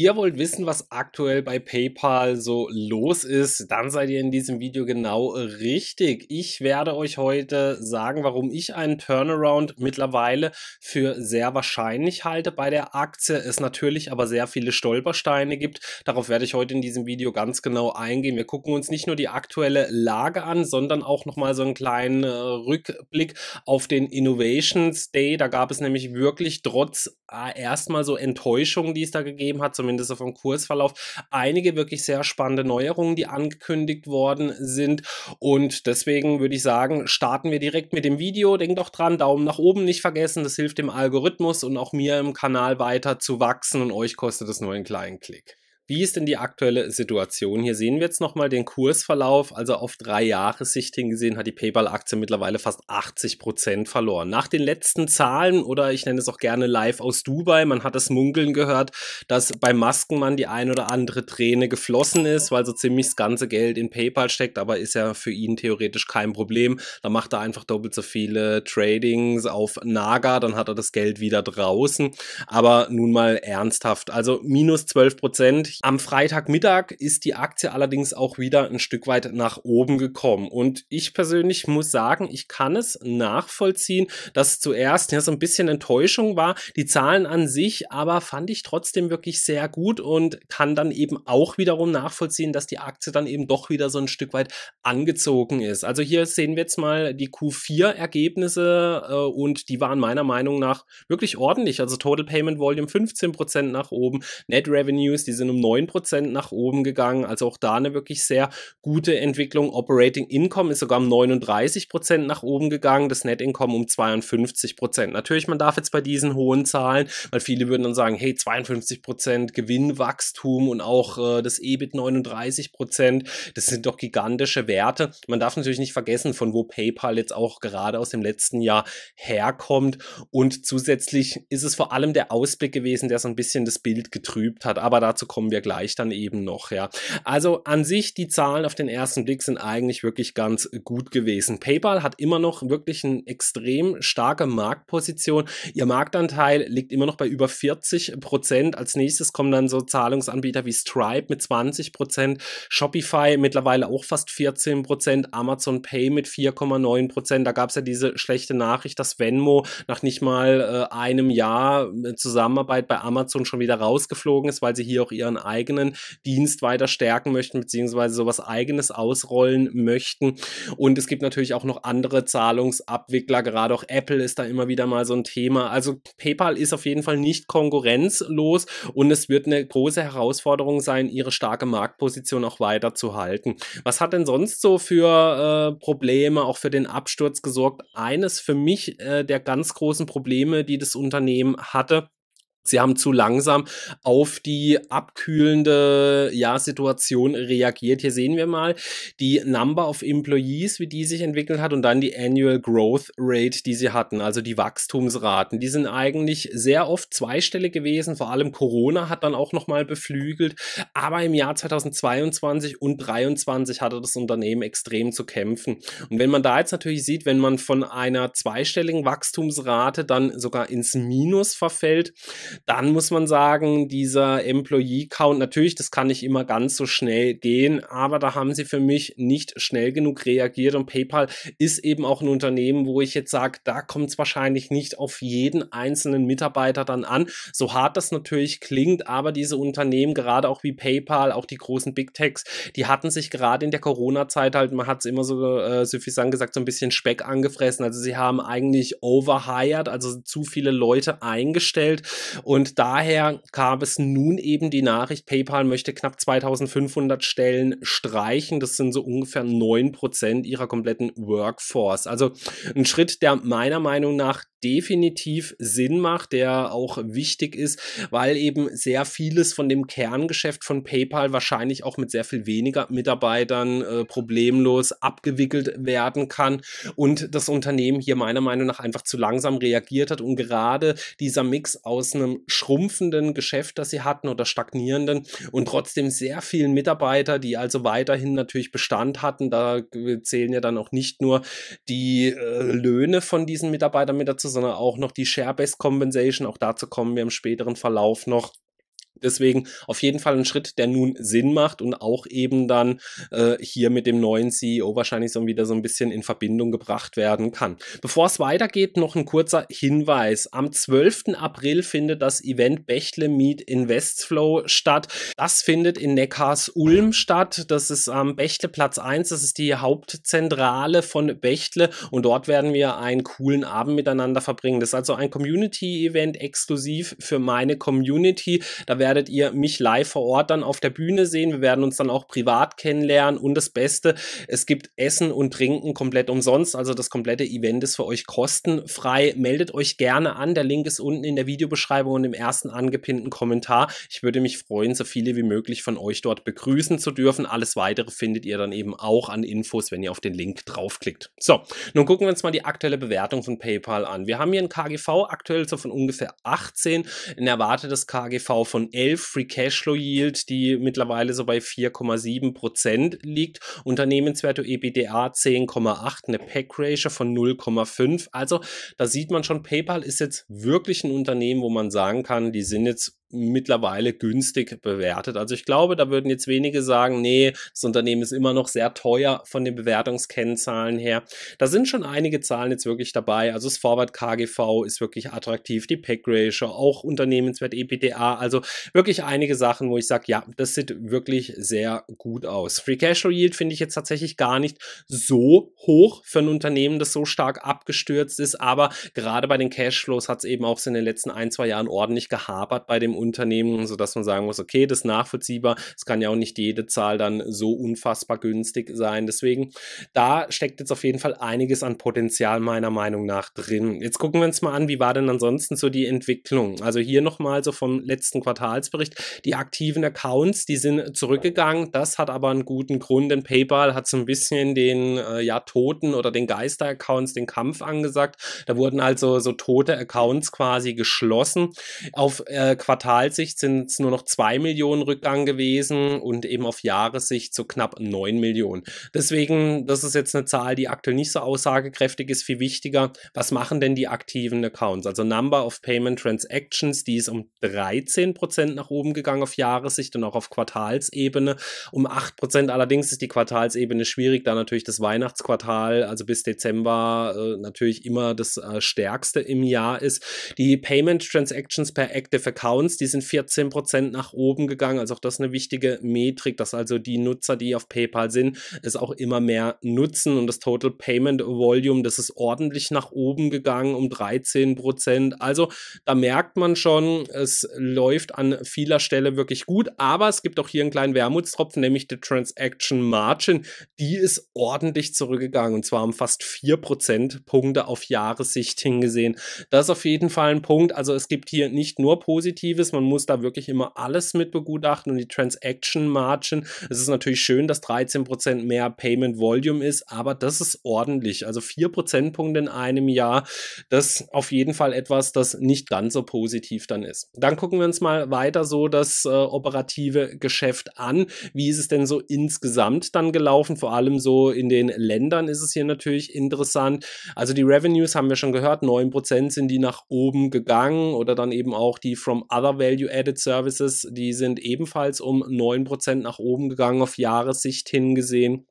ihr wollt wissen, was aktuell bei PayPal so los ist, dann seid ihr in diesem Video genau richtig. Ich werde euch heute sagen, warum ich einen Turnaround mittlerweile für sehr wahrscheinlich halte bei der Aktie. Es natürlich aber sehr viele Stolpersteine gibt. Darauf werde ich heute in diesem Video ganz genau eingehen. Wir gucken uns nicht nur die aktuelle Lage an, sondern auch nochmal so einen kleinen äh, Rückblick auf den Innovations Day. Da gab es nämlich wirklich trotz äh, erstmal so Enttäuschungen, die es da gegeben hat, zumindest zumindest auf dem Kursverlauf, einige wirklich sehr spannende Neuerungen, die angekündigt worden sind. Und deswegen würde ich sagen, starten wir direkt mit dem Video. Denkt doch dran, Daumen nach oben nicht vergessen. Das hilft dem Algorithmus und auch mir im Kanal weiter zu wachsen und euch kostet es nur einen kleinen Klick. Wie ist denn die aktuelle Situation? Hier sehen wir jetzt nochmal den Kursverlauf. Also auf drei Jahre Sicht hingesehen hat die PayPal-Aktie mittlerweile fast 80 Prozent verloren. Nach den letzten Zahlen oder ich nenne es auch gerne live aus Dubai, man hat das Munkeln gehört, dass bei Maskenmann die ein oder andere Träne geflossen ist, weil so ziemlich das ganze Geld in PayPal steckt, aber ist ja für ihn theoretisch kein Problem. Da macht er einfach doppelt so viele Tradings auf Naga, dann hat er das Geld wieder draußen. Aber nun mal ernsthaft. Also minus 12 Prozent am Freitagmittag ist die Aktie allerdings auch wieder ein Stück weit nach oben gekommen. Und ich persönlich muss sagen, ich kann es nachvollziehen, dass zuerst ja so ein bisschen Enttäuschung war. Die Zahlen an sich aber fand ich trotzdem wirklich sehr gut und kann dann eben auch wiederum nachvollziehen, dass die Aktie dann eben doch wieder so ein Stück weit angezogen ist. Also hier sehen wir jetzt mal die Q4-Ergebnisse äh, und die waren meiner Meinung nach wirklich ordentlich. Also Total Payment Volume 15% nach oben, Net Revenues, die sind um 9 Prozent nach oben gegangen. Also auch da eine wirklich sehr gute Entwicklung. Operating Income ist sogar um 39 Prozent nach oben gegangen, das Net Income um 52 Prozent. Natürlich, man darf jetzt bei diesen hohen Zahlen, weil viele würden dann sagen, hey, 52 Prozent Gewinnwachstum und auch äh, das EBIT 39 Prozent, das sind doch gigantische Werte. Man darf natürlich nicht vergessen, von wo PayPal jetzt auch gerade aus dem letzten Jahr herkommt. Und zusätzlich ist es vor allem der Ausblick gewesen, der so ein bisschen das Bild getrübt hat. Aber dazu kommen wir wir gleich dann eben noch, ja. Also an sich, die Zahlen auf den ersten Blick sind eigentlich wirklich ganz gut gewesen. PayPal hat immer noch wirklich eine extrem starke Marktposition. Ihr Marktanteil liegt immer noch bei über 40 Prozent. Als nächstes kommen dann so Zahlungsanbieter wie Stripe mit 20 Prozent, Shopify mittlerweile auch fast 14 Prozent, Amazon Pay mit 4,9 Prozent. Da gab es ja diese schlechte Nachricht, dass Venmo nach nicht mal äh, einem Jahr äh, Zusammenarbeit bei Amazon schon wieder rausgeflogen ist, weil sie hier auch ihren eigenen Dienst weiter stärken möchten, beziehungsweise sowas eigenes ausrollen möchten. Und es gibt natürlich auch noch andere Zahlungsabwickler, gerade auch Apple ist da immer wieder mal so ein Thema. Also PayPal ist auf jeden Fall nicht konkurrenzlos und es wird eine große Herausforderung sein, ihre starke Marktposition auch weiterzuhalten. Was hat denn sonst so für äh, Probleme, auch für den Absturz gesorgt? Eines für mich äh, der ganz großen Probleme, die das Unternehmen hatte, Sie haben zu langsam auf die abkühlende ja, Situation reagiert. Hier sehen wir mal die Number of Employees, wie die sich entwickelt hat und dann die Annual Growth Rate, die sie hatten, also die Wachstumsraten. Die sind eigentlich sehr oft zweistellig gewesen, vor allem Corona hat dann auch nochmal beflügelt. Aber im Jahr 2022 und 2023 hatte das Unternehmen extrem zu kämpfen. Und wenn man da jetzt natürlich sieht, wenn man von einer zweistelligen Wachstumsrate dann sogar ins Minus verfällt, dann muss man sagen, dieser Employee Count, natürlich, das kann nicht immer ganz so schnell gehen, aber da haben sie für mich nicht schnell genug reagiert und PayPal ist eben auch ein Unternehmen, wo ich jetzt sage, da kommt es wahrscheinlich nicht auf jeden einzelnen Mitarbeiter dann an. So hart das natürlich klingt, aber diese Unternehmen, gerade auch wie PayPal, auch die großen Big Techs, die hatten sich gerade in der Corona-Zeit halt, man hat es immer so äh, suffisant gesagt, so ein bisschen Speck angefressen. Also sie haben eigentlich overhired, also zu viele Leute eingestellt und daher gab es nun eben die Nachricht, PayPal möchte knapp 2500 Stellen streichen. Das sind so ungefähr 9% ihrer kompletten Workforce. Also ein Schritt, der meiner Meinung nach definitiv Sinn macht, der auch wichtig ist, weil eben sehr vieles von dem Kerngeschäft von PayPal wahrscheinlich auch mit sehr viel weniger Mitarbeitern äh, problemlos abgewickelt werden kann und das Unternehmen hier meiner Meinung nach einfach zu langsam reagiert hat und gerade dieser Mix aus einem einem schrumpfenden Geschäft, das sie hatten oder stagnierenden und trotzdem sehr vielen Mitarbeiter, die also weiterhin natürlich Bestand hatten. Da zählen ja dann auch nicht nur die äh, Löhne von diesen Mitarbeitern mit dazu, sondern auch noch die Share-Based Compensation. Auch dazu kommen wir im späteren Verlauf noch Deswegen auf jeden Fall ein Schritt, der nun Sinn macht und auch eben dann äh, hier mit dem neuen CEO wahrscheinlich so wieder so ein bisschen in Verbindung gebracht werden kann. Bevor es weitergeht, noch ein kurzer Hinweis. Am 12. April findet das Event Bächle Meet Investflow statt. Das findet in Neckars Ulm statt. Das ist am Bächle Platz 1. Das ist die Hauptzentrale von Bächle und dort werden wir einen coolen Abend miteinander verbringen. Das ist also ein Community-Event exklusiv für meine Community. Da werden werdet ihr mich live vor Ort dann auf der Bühne sehen. Wir werden uns dann auch privat kennenlernen und das Beste, es gibt Essen und Trinken komplett umsonst. Also das komplette Event ist für euch kostenfrei. Meldet euch gerne an. Der Link ist unten in der Videobeschreibung und im ersten angepinnten Kommentar. Ich würde mich freuen, so viele wie möglich von euch dort begrüßen zu dürfen. Alles weitere findet ihr dann eben auch an Infos, wenn ihr auf den Link draufklickt. So, nun gucken wir uns mal die aktuelle Bewertung von PayPal an. Wir haben hier ein KGV aktuell so von ungefähr 18, ein erwartetes KGV von 11. 11 Free Cashflow Yield, die mittlerweile so bei 4,7 Prozent liegt. Unternehmenswerte EBDA 10,8, eine Pack e Ratio von 0,5. Also da sieht man schon, PayPal ist jetzt wirklich ein Unternehmen, wo man sagen kann, die sind jetzt mittlerweile günstig bewertet. Also ich glaube, da würden jetzt wenige sagen, nee, das Unternehmen ist immer noch sehr teuer von den Bewertungskennzahlen her. Da sind schon einige Zahlen jetzt wirklich dabei. Also das Forward KGV ist wirklich attraktiv, die Pack e Ratio, auch Unternehmenswert EPTA, also wirklich einige Sachen, wo ich sage, ja, das sieht wirklich sehr gut aus. Free Cash Yield finde ich jetzt tatsächlich gar nicht so hoch für ein Unternehmen, das so stark abgestürzt ist, aber gerade bei den Cashflows hat es eben auch in den letzten ein, zwei Jahren ordentlich gehapert bei dem Unternehmen, sodass man sagen muss, okay, das ist nachvollziehbar. Es kann ja auch nicht jede Zahl dann so unfassbar günstig sein. Deswegen, da steckt jetzt auf jeden Fall einiges an Potenzial meiner Meinung nach drin. Jetzt gucken wir uns mal an, wie war denn ansonsten so die Entwicklung? Also hier nochmal so vom letzten Quartalsbericht. Die aktiven Accounts, die sind zurückgegangen. Das hat aber einen guten Grund, denn PayPal hat so ein bisschen den äh, ja, Toten oder den Geister-Accounts den Kampf angesagt. Da wurden also so tote Accounts quasi geschlossen auf äh, Quartal Quartalsicht sind es nur noch 2 Millionen Rückgang gewesen und eben auf Jahressicht so knapp 9 Millionen. Deswegen, das ist jetzt eine Zahl, die aktuell nicht so aussagekräftig ist, viel wichtiger. Was machen denn die aktiven Accounts? Also Number of Payment Transactions, die ist um 13 Prozent nach oben gegangen auf Jahressicht und auch auf Quartalsebene um 8 Prozent. Allerdings ist die Quartalsebene schwierig, da natürlich das Weihnachtsquartal, also bis Dezember, äh, natürlich immer das äh, stärkste im Jahr ist. Die Payment Transactions per Active Accounts, die sind 14% nach oben gegangen. Also auch das eine wichtige Metrik, dass also die Nutzer, die auf PayPal sind, es auch immer mehr nutzen. Und das Total Payment Volume, das ist ordentlich nach oben gegangen um 13%. Also da merkt man schon, es läuft an vieler Stelle wirklich gut. Aber es gibt auch hier einen kleinen Wermutstropfen, nämlich die Transaction Margin. Die ist ordentlich zurückgegangen und zwar um fast 4% Punkte auf Jahressicht hingesehen. Das ist auf jeden Fall ein Punkt. Also es gibt hier nicht nur Positives, ist. Man muss da wirklich immer alles mit begutachten und die Transaction Margin. Es ist natürlich schön, dass 13% mehr Payment Volume ist, aber das ist ordentlich. Also 4 Punkte in einem Jahr, das ist auf jeden Fall etwas, das nicht ganz so positiv dann ist. Dann gucken wir uns mal weiter so das äh, operative Geschäft an. Wie ist es denn so insgesamt dann gelaufen? Vor allem so in den Ländern ist es hier natürlich interessant. Also die Revenues haben wir schon gehört, 9% sind die nach oben gegangen oder dann eben auch die From Other Value-Added Services, die sind ebenfalls um 9% nach oben gegangen auf Jahressicht hingesehen.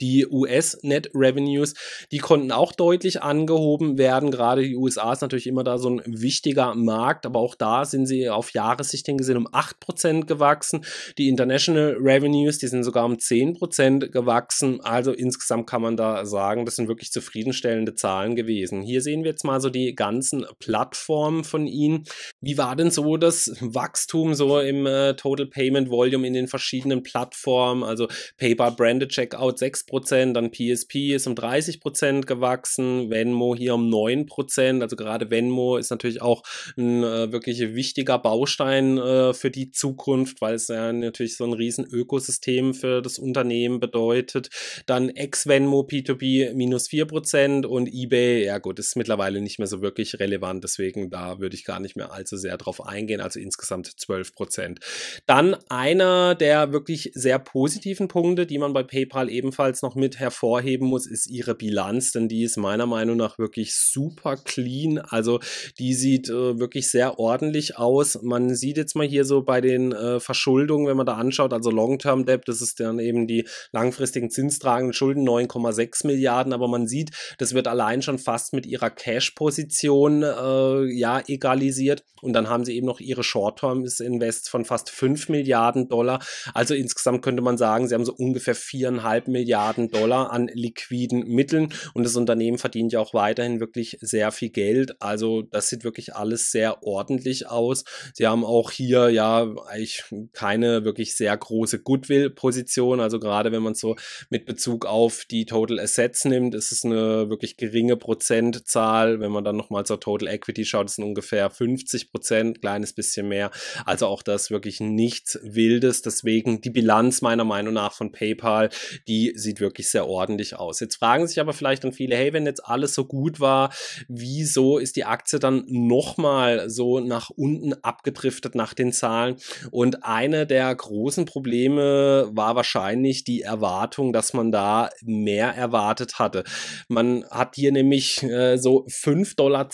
Die US-Net Revenues, die konnten auch deutlich angehoben werden. Gerade die USA ist natürlich immer da so ein wichtiger Markt, aber auch da sind sie auf Jahressicht hingesehen um 8% gewachsen. Die International Revenues, die sind sogar um 10% gewachsen. Also insgesamt kann man da sagen, das sind wirklich zufriedenstellende Zahlen gewesen. Hier sehen wir jetzt mal so die ganzen Plattformen von ihnen. Wie war denn so das Wachstum so im äh, Total Payment Volume in den verschiedenen Plattformen? Also PayPal Branded Checkout 6 6%, dann PSP ist um 30% gewachsen, Venmo hier um 9%. Also gerade Venmo ist natürlich auch ein äh, wirklich wichtiger Baustein äh, für die Zukunft, weil es ja natürlich so ein riesen Ökosystem für das Unternehmen bedeutet. Dann ex-Venmo P2P minus 4% und eBay, ja gut, ist mittlerweile nicht mehr so wirklich relevant, deswegen da würde ich gar nicht mehr allzu sehr drauf eingehen, also insgesamt 12%. Dann einer der wirklich sehr positiven Punkte, die man bei PayPal ebenfalls ebenfalls noch mit hervorheben muss, ist ihre Bilanz, denn die ist meiner Meinung nach wirklich super clean. Also die sieht äh, wirklich sehr ordentlich aus. Man sieht jetzt mal hier so bei den äh, Verschuldungen, wenn man da anschaut, also Long-Term Debt, das ist dann eben die langfristigen zinstragenden Schulden 9,6 Milliarden, aber man sieht, das wird allein schon fast mit ihrer Cash-Position äh, ja egalisiert und dann haben sie eben noch ihre Short-Term-Invest von fast 5 Milliarden Dollar. Also insgesamt könnte man sagen, sie haben so ungefähr 4,5 Milliarden Milliarden Dollar an liquiden Mitteln und das Unternehmen verdient ja auch weiterhin wirklich sehr viel Geld. Also das sieht wirklich alles sehr ordentlich aus. Sie haben auch hier ja eigentlich keine wirklich sehr große Goodwill-Position. Also gerade wenn man so mit Bezug auf die Total Assets nimmt, ist es eine wirklich geringe Prozentzahl. Wenn man dann nochmal zur Total Equity schaut, ist es ungefähr 50 Prozent, kleines bisschen mehr. Also auch das wirklich nichts Wildes. Deswegen die Bilanz meiner Meinung nach von PayPal, die sie sieht wirklich sehr ordentlich aus. Jetzt fragen sich aber vielleicht dann viele, hey, wenn jetzt alles so gut war, wieso ist die Aktie dann nochmal so nach unten abgedriftet nach den Zahlen? Und eine der großen Probleme war wahrscheinlich die Erwartung, dass man da mehr erwartet hatte. Man hat hier nämlich äh, so 5,10 Dollar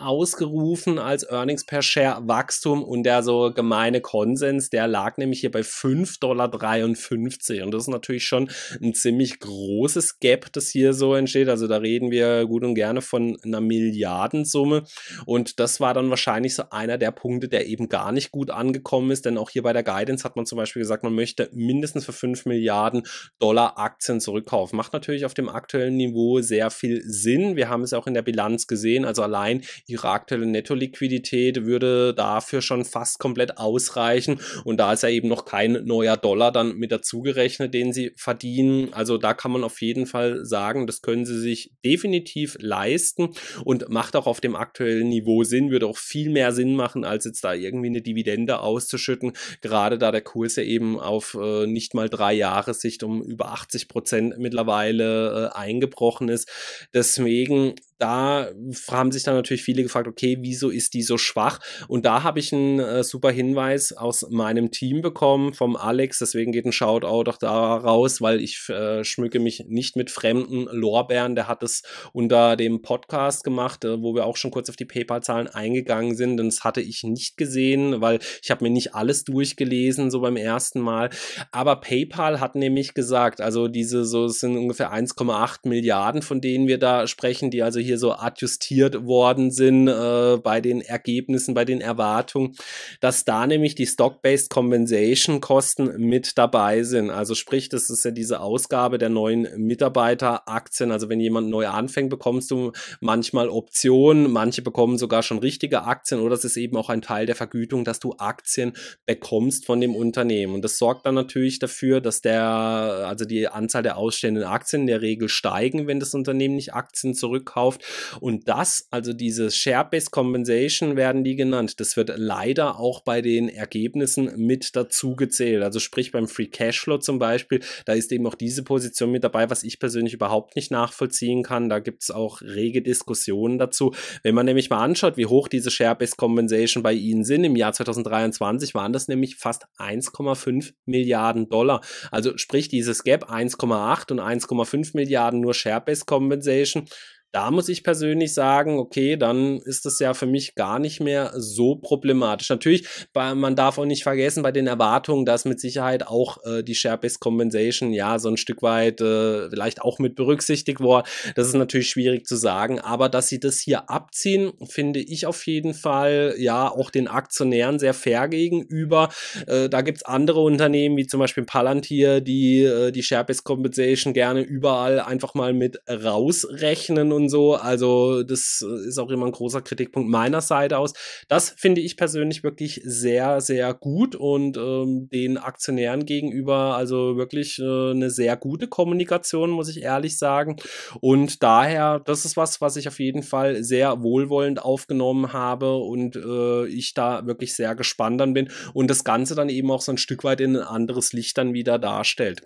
ausgerufen als Earnings per Share Wachstum und der so gemeine Konsens, der lag nämlich hier bei 5,53 Dollar. Und das ist natürlich schon ein ziemlich ziemlich großes Gap, das hier so entsteht. Also da reden wir gut und gerne von einer Milliardensumme. Und das war dann wahrscheinlich so einer der Punkte, der eben gar nicht gut angekommen ist. Denn auch hier bei der Guidance hat man zum Beispiel gesagt, man möchte mindestens für 5 Milliarden Dollar Aktien zurückkaufen. Macht natürlich auf dem aktuellen Niveau sehr viel Sinn. Wir haben es auch in der Bilanz gesehen. Also allein ihre aktuelle Nettoliquidität würde dafür schon fast komplett ausreichen. Und da ist ja eben noch kein neuer Dollar dann mit dazugerechnet, den sie verdienen. Also da kann man auf jeden Fall sagen, das können sie sich definitiv leisten und macht auch auf dem aktuellen Niveau Sinn, würde auch viel mehr Sinn machen, als jetzt da irgendwie eine Dividende auszuschütten, gerade da der Kurs ja eben auf äh, nicht mal drei Jahre Sicht um über 80 Prozent mittlerweile äh, eingebrochen ist. Deswegen da haben sich dann natürlich viele gefragt, okay, wieso ist die so schwach? Und da habe ich einen äh, super Hinweis aus meinem Team bekommen, vom Alex. Deswegen geht ein Shoutout auch da raus, weil ich äh, schmücke mich nicht mit fremden Lorbeeren. Der hat es unter dem Podcast gemacht, äh, wo wir auch schon kurz auf die PayPal-Zahlen eingegangen sind. Denn das hatte ich nicht gesehen, weil ich habe mir nicht alles durchgelesen, so beim ersten Mal. Aber PayPal hat nämlich gesagt, also diese, so es sind ungefähr 1,8 Milliarden, von denen wir da sprechen, die also hier hier so adjustiert worden sind äh, bei den Ergebnissen, bei den Erwartungen, dass da nämlich die Stock-Based Compensation Kosten mit dabei sind. Also sprich, das ist ja diese Ausgabe der neuen Mitarbeiteraktien. Also wenn jemand neu anfängt, bekommst du manchmal Optionen, manche bekommen sogar schon richtige Aktien oder es ist eben auch ein Teil der Vergütung, dass du Aktien bekommst von dem Unternehmen. Und das sorgt dann natürlich dafür, dass der, also die Anzahl der ausstehenden Aktien in der Regel steigen, wenn das Unternehmen nicht Aktien zurückkauft gekauft. Und das, also diese Share-Based Compensation werden die genannt. Das wird leider auch bei den Ergebnissen mit dazu gezählt. Also sprich beim Free Cashflow zum Beispiel, da ist eben auch diese Position mit dabei, was ich persönlich überhaupt nicht nachvollziehen kann. Da gibt es auch rege Diskussionen dazu. Wenn man nämlich mal anschaut, wie hoch diese Share-Based Compensation bei ihnen sind, im Jahr 2023 waren das nämlich fast 1,5 Milliarden Dollar. Also sprich dieses Gap 1,8 und 1,5 Milliarden nur Share-Based Compensation. Da muss ich persönlich sagen, okay, dann ist das ja für mich gar nicht mehr so problematisch. Natürlich, man darf auch nicht vergessen bei den Erwartungen, dass mit Sicherheit auch äh, die Share-Based Compensation ja so ein Stück weit äh, vielleicht auch mit berücksichtigt worden. Das ist natürlich schwierig zu sagen, aber dass sie das hier abziehen, finde ich auf jeden Fall ja auch den Aktionären sehr fair gegenüber. Äh, da gibt es andere Unternehmen wie zum Beispiel Palantir, die äh, die Share-Based Compensation gerne überall einfach mal mit rausrechnen und so. Also das ist auch immer ein großer Kritikpunkt meiner Seite aus. Das finde ich persönlich wirklich sehr, sehr gut und ähm, den Aktionären gegenüber also wirklich äh, eine sehr gute Kommunikation, muss ich ehrlich sagen. Und daher, das ist was, was ich auf jeden Fall sehr wohlwollend aufgenommen habe und äh, ich da wirklich sehr gespannt dann bin und das Ganze dann eben auch so ein Stück weit in ein anderes Licht dann wieder darstellt.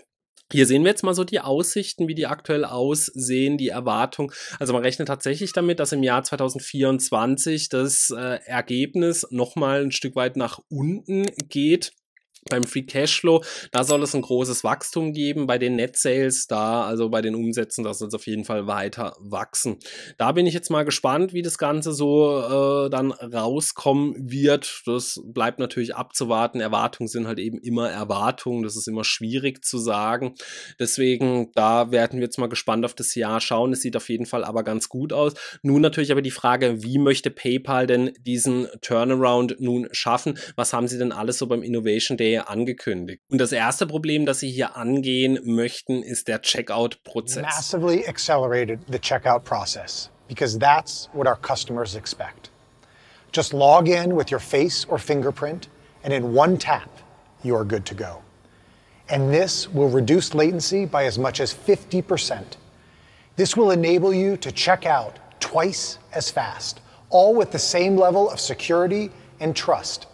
Hier sehen wir jetzt mal so die Aussichten, wie die aktuell aussehen, die Erwartung. Also man rechnet tatsächlich damit, dass im Jahr 2024 das äh, Ergebnis nochmal ein Stück weit nach unten geht beim Free Cashflow, da soll es ein großes Wachstum geben. Bei den Net Sales da, also bei den Umsätzen, das soll es auf jeden Fall weiter wachsen. Da bin ich jetzt mal gespannt, wie das Ganze so äh, dann rauskommen wird. Das bleibt natürlich abzuwarten. Erwartungen sind halt eben immer Erwartungen. Das ist immer schwierig zu sagen. Deswegen, da werden wir jetzt mal gespannt auf das Jahr schauen. Es sieht auf jeden Fall aber ganz gut aus. Nun natürlich aber die Frage, wie möchte PayPal denn diesen Turnaround nun schaffen? Was haben sie denn alles so beim Innovation Day Reihe angekündigt. Und das erste Problem, das sie hier angehen möchten, ist der Checkout-Prozess. Massively accelerated the checkout process because that's what our customers expect. Just log in with your face or fingerprint and in one tap you're good to go. And this will reduce latency by as much as 50%. This will enable you to check out twice as fast, all with the same level of security and trust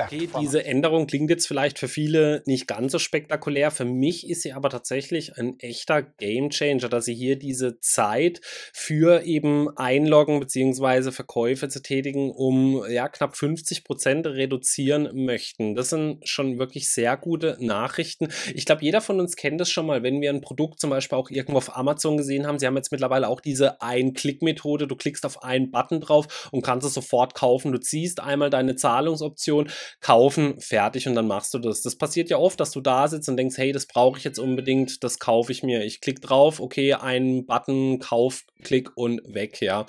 Okay, diese Änderung klingt jetzt vielleicht für viele nicht ganz so spektakulär. Für mich ist sie aber tatsächlich ein echter Game Changer, dass sie hier diese Zeit für eben Einloggen bzw. Verkäufe zu tätigen um ja, knapp 50 Prozent reduzieren möchten. Das sind schon wirklich sehr gute Nachrichten. Ich glaube, jeder von uns kennt das schon mal, wenn wir ein Produkt zum Beispiel auch irgendwo auf Amazon gesehen haben. Sie haben jetzt mittlerweile auch diese Ein-Klick-Methode. Du klickst auf einen Button drauf und kannst es sofort kaufen. Du ziehst einmal deine Zahlen Zahlungsoption, kaufen, fertig und dann machst du das. Das passiert ja oft, dass du da sitzt und denkst, hey, das brauche ich jetzt unbedingt, das kaufe ich mir. Ich klicke drauf, okay, einen Button, Kauf, Klick und weg, ja.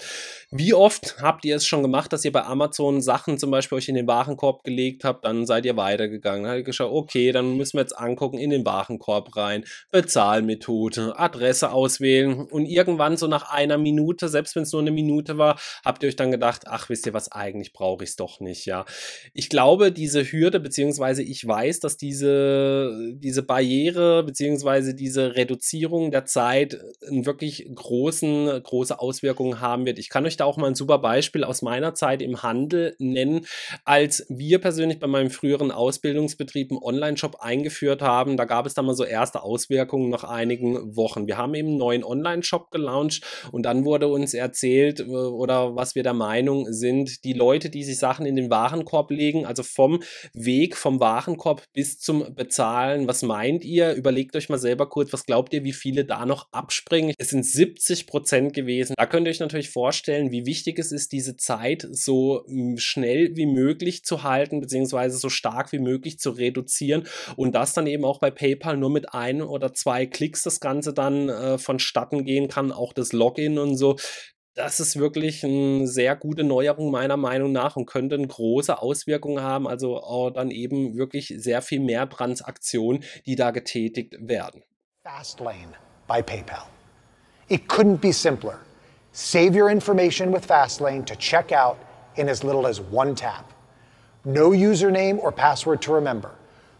Wie oft habt ihr es schon gemacht, dass ihr bei Amazon Sachen zum Beispiel euch in den Warenkorb gelegt habt, dann seid ihr weitergegangen, habt ihr geschaut, okay, dann müssen wir jetzt angucken, in den Warenkorb rein, Bezahlmethode, Adresse auswählen und irgendwann so nach einer Minute, selbst wenn es nur eine Minute war, habt ihr euch dann gedacht, ach, wisst ihr was, eigentlich brauche ich es doch nicht, ja ich glaube, diese Hürde, beziehungsweise ich weiß, dass diese, diese Barriere, beziehungsweise diese Reduzierung der Zeit einen wirklich großen, große Auswirkungen haben wird. Ich kann euch da auch mal ein super Beispiel aus meiner Zeit im Handel nennen, als wir persönlich bei meinem früheren Ausbildungsbetrieb einen Online-Shop eingeführt haben. Da gab es dann mal so erste Auswirkungen nach einigen Wochen. Wir haben eben einen neuen Online-Shop gelauncht und dann wurde uns erzählt äh, oder was wir der Meinung sind, die Leute, die sich Sachen in den Waren Warenkorb legen, also vom Weg vom Warenkorb bis zum Bezahlen. Was meint ihr? Überlegt euch mal selber kurz, was glaubt ihr, wie viele da noch abspringen? Es sind 70 Prozent gewesen. Da könnt ihr euch natürlich vorstellen, wie wichtig es ist, diese Zeit so hm, schnell wie möglich zu halten, beziehungsweise so stark wie möglich zu reduzieren und das dann eben auch bei PayPal nur mit ein oder zwei Klicks das Ganze dann äh, vonstatten gehen kann, auch das Login und so das ist wirklich eine sehr gute Neuerung meiner Meinung nach und könnte eine große Auswirkung haben. Also auch dann eben wirklich sehr viel mehr Transaktionen, die da getätigt werden. Fastlane by PayPal. It couldn't be simpler. Save your information with Fastlane to check out in as little as one tap. No username or password to remember.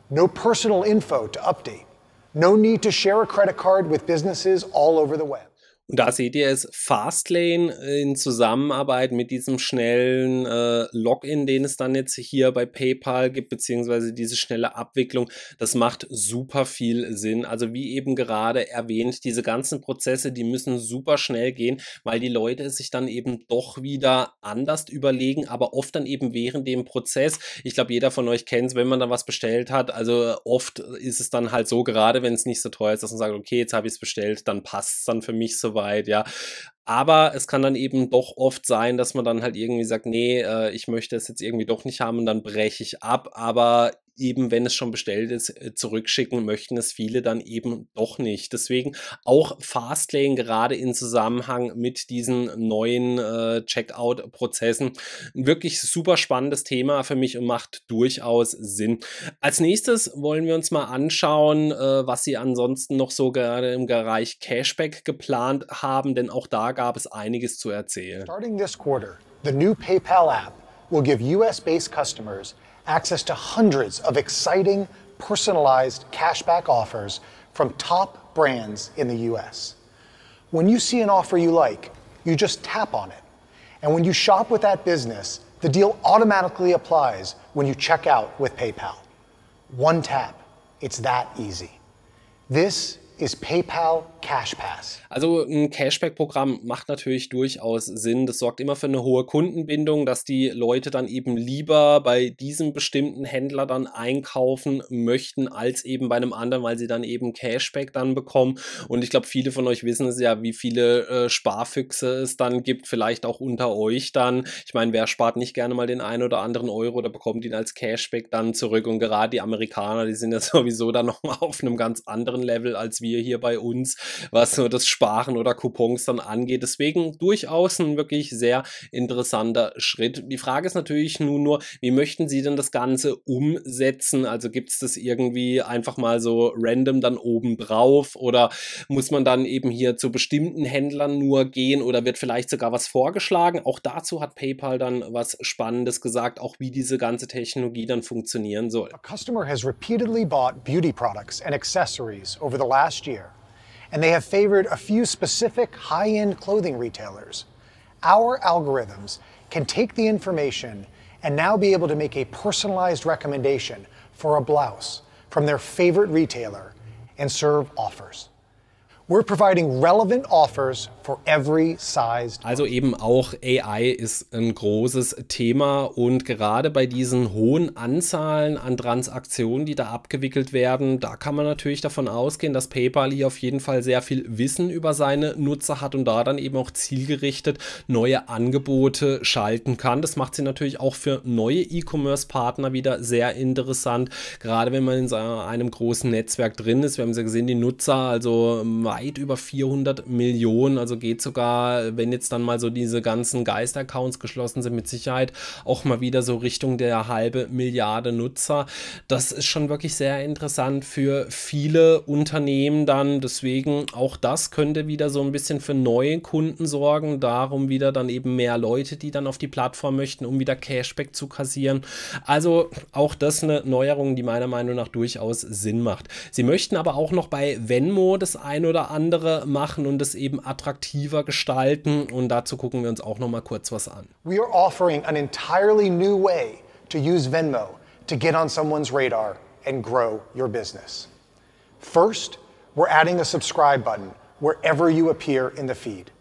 No personal info to update. No need to share a credit card with businesses all over the web. Und da seht ihr es, Fastlane in Zusammenarbeit mit diesem schnellen äh, Login, den es dann jetzt hier bei PayPal gibt, beziehungsweise diese schnelle Abwicklung, das macht super viel Sinn. Also wie eben gerade erwähnt, diese ganzen Prozesse, die müssen super schnell gehen, weil die Leute es sich dann eben doch wieder anders überlegen, aber oft dann eben während dem Prozess. Ich glaube, jeder von euch kennt es, wenn man da was bestellt hat. Also äh, oft ist es dann halt so, gerade wenn es nicht so teuer ist, dass man sagt, okay, jetzt habe ich es bestellt, dann passt es dann für mich so Arbeit, ja. Aber es kann dann eben doch oft sein, dass man dann halt irgendwie sagt, nee, äh, ich möchte es jetzt irgendwie doch nicht haben und dann breche ich ab. Aber eben, wenn es schon bestellt ist, äh, zurückschicken, möchten es viele dann eben doch nicht. Deswegen auch Fastlane gerade in Zusammenhang mit diesen neuen äh, Checkout-Prozessen ein wirklich super spannendes Thema für mich und macht durchaus Sinn. Als nächstes wollen wir uns mal anschauen, äh, was sie ansonsten noch so gerade im Bereich Cashback geplant haben, denn auch da gab es einiges zu erzählen. Starting this quarter, the new PayPal app will give US-based customers access to hundreds of exciting, personalized cashback offers from top brands in the US. When you see an offer you like, you just tap on it. And when you shop with that business, the deal automatically applies when you check out with PayPal. One tap, it's that easy. This is PayPal Cashpass. Also ein Cashback-Programm macht natürlich durchaus Sinn. Das sorgt immer für eine hohe Kundenbindung, dass die Leute dann eben lieber bei diesem bestimmten Händler dann einkaufen möchten, als eben bei einem anderen, weil sie dann eben Cashback dann bekommen. Und ich glaube, viele von euch wissen es ja, wie viele äh, Sparfüchse es dann gibt, vielleicht auch unter euch dann. Ich meine, wer spart nicht gerne mal den einen oder anderen Euro oder bekommt ihn als Cashback dann zurück? Und gerade die Amerikaner, die sind ja sowieso dann nochmal auf einem ganz anderen Level als wir hier bei uns was so das Sparen oder Coupons dann angeht. Deswegen durchaus ein wirklich sehr interessanter Schritt. Die Frage ist natürlich nun nur, wie möchten Sie denn das Ganze umsetzen? Also gibt es das irgendwie einfach mal so random dann oben drauf oder muss man dann eben hier zu bestimmten Händlern nur gehen oder wird vielleicht sogar was vorgeschlagen? Auch dazu hat PayPal dann was Spannendes gesagt, auch wie diese ganze Technologie dann funktionieren soll. A customer has repeatedly bought beauty products and accessories over the last year. and they have favored a few specific high end clothing retailers. Our algorithms can take the information and now be able to make a personalized recommendation for a blouse from their favorite retailer and serve offers. We're providing relevant offers for every sized. Also eben auch AI ist ein großes Thema und gerade bei diesen hohen Anzahlen an Transaktionen, die da abgewickelt werden, da kann man natürlich davon ausgehen, dass PayPal hier auf jeden Fall sehr viel Wissen über seine Nutzer hat und da dann eben auch zielgerichtet neue Angebote schalten kann. Das macht sie natürlich auch für neue E-Commerce-Partner wieder sehr interessant, gerade wenn man in einem großen Netzwerk drin ist. Wir haben es ja gesehen, die Nutzer, also ähm, weit über 400 Millionen. Also geht sogar, wenn jetzt dann mal so diese ganzen Geist-Accounts geschlossen sind, mit Sicherheit auch mal wieder so Richtung der halbe Milliarde Nutzer. Das ist schon wirklich sehr interessant für viele Unternehmen dann. Deswegen auch das könnte wieder so ein bisschen für neue Kunden sorgen. Darum wieder dann eben mehr Leute, die dann auf die Plattform möchten, um wieder Cashback zu kassieren. Also auch das eine Neuerung, die meiner Meinung nach durchaus Sinn macht. Sie möchten aber auch noch bei Venmo das ein oder andere machen und es eben attraktiver gestalten. Und dazu gucken wir uns auch noch mal kurz was an. We are offering an entirely new way to use Venmo to get on someone's radar and grow your business. First, we're adding a subscribe button wherever you appear in the feed.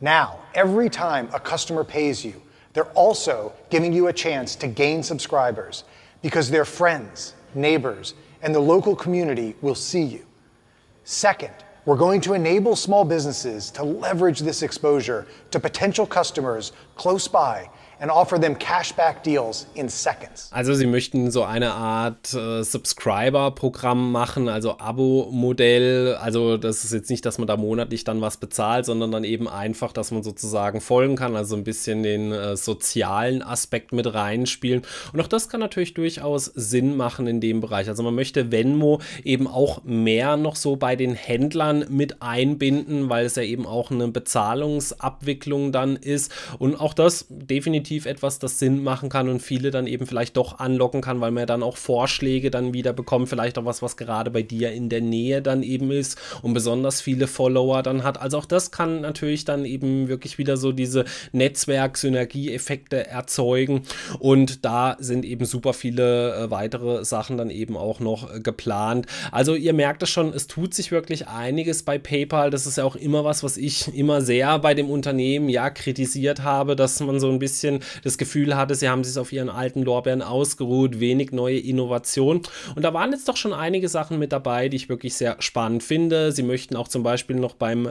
Now, every time a customer pays you, they're also giving you a chance to gain subscribers because their friends, neighbors, and the local community will see you. Second, We're going to enable small businesses to leverage this exposure to potential customers close by and offer them cashback deals in seconds. Also sie möchten so eine Art äh, Subscriber-Programm machen, also Abo-Modell. Also das ist jetzt nicht, dass man da monatlich dann was bezahlt, sondern dann eben einfach, dass man sozusagen folgen kann, also ein bisschen den äh, sozialen Aspekt mit reinspielen. Und auch das kann natürlich durchaus Sinn machen in dem Bereich. Also man möchte Venmo eben auch mehr noch so bei den Händlern mit einbinden, weil es ja eben auch eine Bezahlungsabwicklung dann ist. Und auch das definitiv definitiv etwas, das Sinn machen kann und viele dann eben vielleicht doch anlocken kann, weil man ja dann auch Vorschläge dann wieder bekommt, vielleicht auch was, was gerade bei dir in der Nähe dann eben ist und besonders viele Follower dann hat. Also auch das kann natürlich dann eben wirklich wieder so diese Netzwerk-Synergieeffekte erzeugen und da sind eben super viele äh, weitere Sachen dann eben auch noch äh, geplant. Also ihr merkt es schon, es tut sich wirklich einiges bei PayPal. Das ist ja auch immer was, was ich immer sehr bei dem Unternehmen ja kritisiert habe, dass man so ein bisschen bisschen das Gefühl hatte, sie haben sich auf ihren alten Lorbeeren ausgeruht, wenig neue Innovation. Und da waren jetzt doch schon einige Sachen mit dabei, die ich wirklich sehr spannend finde. Sie möchten auch zum Beispiel noch beim, äh,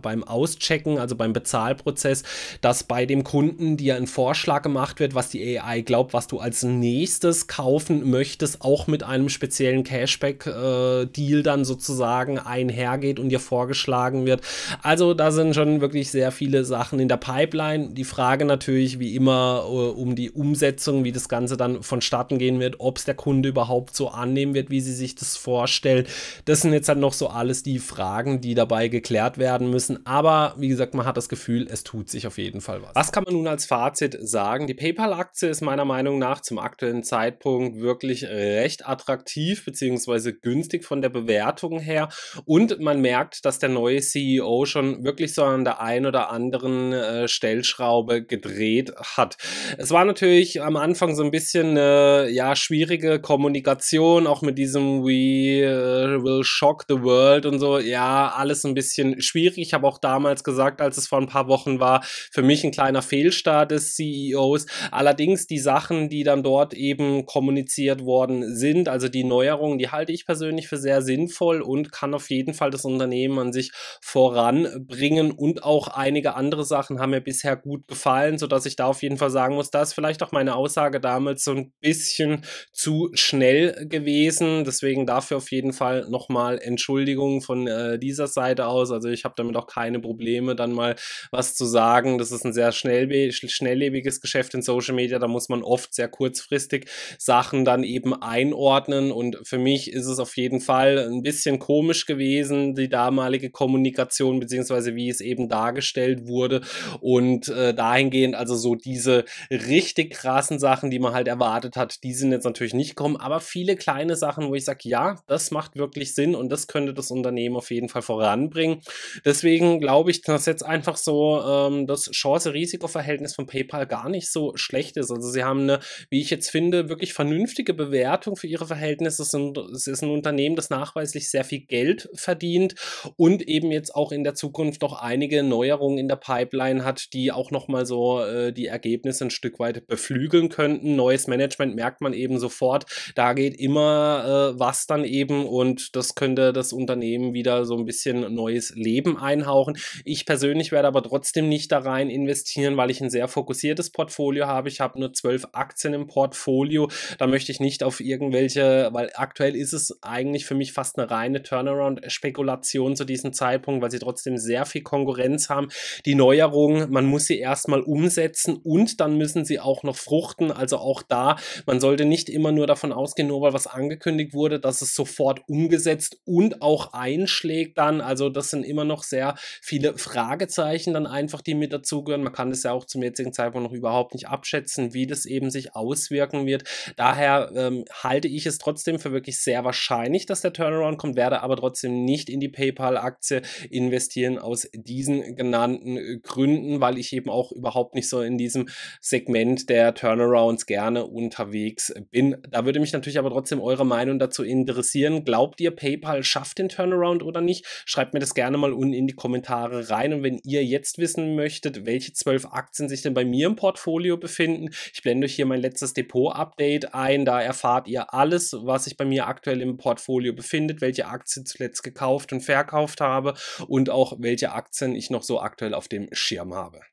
beim Auschecken, also beim Bezahlprozess, dass bei dem Kunden dir ein Vorschlag gemacht wird, was die AI glaubt, was du als nächstes kaufen möchtest, auch mit einem speziellen Cashback-Deal äh, dann sozusagen einhergeht und dir vorgeschlagen wird. Also da sind schon wirklich sehr viele Sachen in der Pipeline. Die Frage natürlich, wie immer äh, um die Umsetzung, wie das Ganze dann vonstatten gehen wird, ob es der Kunde überhaupt so annehmen wird, wie sie sich das vorstellen. Das sind jetzt halt noch so alles die Fragen, die dabei geklärt werden müssen. Aber wie gesagt, man hat das Gefühl, es tut sich auf jeden Fall was. Was kann man nun als Fazit sagen? Die PayPal-Aktie ist meiner Meinung nach zum aktuellen Zeitpunkt wirklich recht attraktiv bzw. günstig von der Bewertung her. Und man merkt, dass der neue CEO schon wirklich so an der einen oder anderen äh, Stellschraube gedreht hat. Es war natürlich am Anfang so ein bisschen eine ja, schwierige Kommunikation, auch mit diesem We äh, will shock the world und so. Ja, alles ein bisschen schwierig. Ich habe auch damals gesagt, als es vor ein paar Wochen war, für mich ein kleiner Fehlstart des CEOs. Allerdings die Sachen, die dann dort eben kommuniziert worden sind, also die Neuerungen, die halte ich persönlich für sehr sinnvoll und kann auf jeden Fall das Unternehmen an sich voranbringen und auch einige andere Sachen haben mir bisher gut gefallen, sodass ich da auf jeden Fall sagen muss, da ist vielleicht auch meine Aussage damals so ein bisschen zu schnell gewesen. Deswegen dafür auf jeden Fall nochmal Entschuldigung von äh, dieser Seite aus. Also ich habe damit auch keine Probleme, dann mal was zu sagen. Das ist ein sehr schnell, schnelllebiges Geschäft in Social Media. Da muss man oft sehr kurzfristig Sachen dann eben einordnen. Und für mich ist es auf jeden Fall ein bisschen komisch gewesen, die damalige Kommunikation, beziehungsweise wie es eben dargestellt wurde. Und äh, dahingehend, also so diese richtig krassen Sachen, die man halt erwartet hat, die sind jetzt natürlich nicht gekommen, aber viele kleine Sachen, wo ich sage, ja, das macht wirklich Sinn und das könnte das Unternehmen auf jeden Fall voranbringen. Deswegen glaube ich, dass jetzt einfach so ähm, das Chance-Risiko-Verhältnis von PayPal gar nicht so schlecht ist. Also sie haben eine, wie ich jetzt finde, wirklich vernünftige Bewertung für ihre Verhältnisse. Es ist ein Unternehmen, das nachweislich sehr viel Geld verdient und eben jetzt auch in der Zukunft noch einige Neuerungen in der Pipeline hat, die auch nochmal so äh, die Ergebnisse ein Stück weit beflügeln könnten. Neues Management merkt man eben sofort, da geht immer äh, was dann eben und das könnte das Unternehmen wieder so ein bisschen neues Leben einhauchen. Ich persönlich werde aber trotzdem nicht da rein investieren, weil ich ein sehr fokussiertes Portfolio habe. Ich habe nur zwölf Aktien im Portfolio. Da möchte ich nicht auf irgendwelche, weil aktuell ist es eigentlich für mich fast eine reine Turnaround-Spekulation zu diesem Zeitpunkt, weil sie trotzdem sehr viel Konkurrenz haben. Die Neuerungen, man muss sie erstmal umsetzen lassen und dann müssen sie auch noch fruchten. Also auch da, man sollte nicht immer nur davon ausgehen, nur weil was angekündigt wurde, dass es sofort umgesetzt und auch einschlägt dann. Also das sind immer noch sehr viele Fragezeichen dann einfach, die mit dazugehören. Man kann das ja auch zum jetzigen Zeitpunkt noch überhaupt nicht abschätzen, wie das eben sich auswirken wird. Daher ähm, halte ich es trotzdem für wirklich sehr wahrscheinlich, dass der Turnaround kommt, werde aber trotzdem nicht in die PayPal-Aktie investieren aus diesen genannten Gründen, weil ich eben auch überhaupt nicht so in die diesem Segment der Turnarounds gerne unterwegs bin. Da würde mich natürlich aber trotzdem eure Meinung dazu interessieren. Glaubt ihr, PayPal schafft den Turnaround oder nicht? Schreibt mir das gerne mal unten in die Kommentare rein. Und wenn ihr jetzt wissen möchtet, welche zwölf Aktien sich denn bei mir im Portfolio befinden, ich blende euch hier mein letztes Depot-Update ein. Da erfahrt ihr alles, was sich bei mir aktuell im Portfolio befindet, welche Aktien zuletzt gekauft und verkauft habe und auch welche Aktien ich noch so aktuell auf dem Schirm habe.